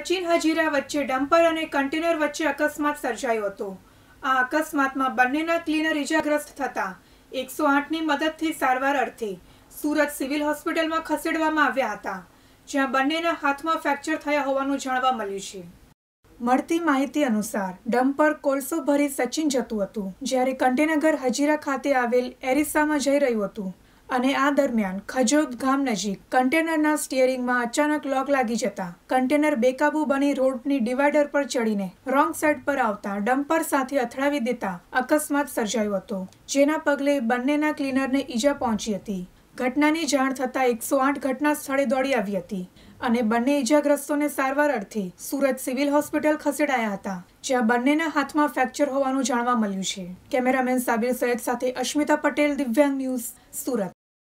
સચિન હજીરા વચ્ચે ડમ્પર અને કન્ટેનર વચ્ચે અકસ્માત સર્જાયો હતો આ અકસ્માતમાં બંનેના ક્લીનર ઇજાગ્રસ્ત થતા એકસો આઠની મદદથી સારવાર અર્થે સુરત સિવિલ હોસ્પિટલમાં ખસેડવામાં આવ્યા હતા જ્યાં બંનેના હાથમાં ફ્રેક્ચર થયા હોવાનું જાણવા મળ્યું છે મળતી માહિતી અનુસાર ડમ્પર કોલસો ભરી સચિન જતું હતું જ્યારે કન્ટેનગર હજીરા ખાતે આવેલ એરિસામાં જઈ રહ્યું હતું અને આ દરમિયાન ખજોદ ગામ નજીક કન્ટેનરના સ્ટિયરિંગમાં અચાનક લોક લાગી જતા કન્ટેનર બેકાબુ બની રોડની ડિવાઈડર પર ચડીને રોંગ સાઈડ પર આવતા ડમ્પર સાથે અથડાવી દેતા અકસ્માત સર્જાયો હતો જેના પગલે બંનેના ક્લીનરને ઈજા પહોંચી હતી ઘટનાની જાણ થતાં એકસો આઠ ઘટના સ્થળે દોડી આવી હતી અને બંને ઈજાગ્રસ્તોને સારવાર અર્થે સુરત સિવિલ હોસ્પિટલ ખસેડાયા હતા જ્યાં બંનેના હાથમાં ફ્રેક્ચર હોવાનું જાણવા મળ્યું છે કેમેરામેન સાબિર સૈયદ સાથે અશ્મિતા પટેલ દિવ્યાંગ ન્યૂઝ સુરત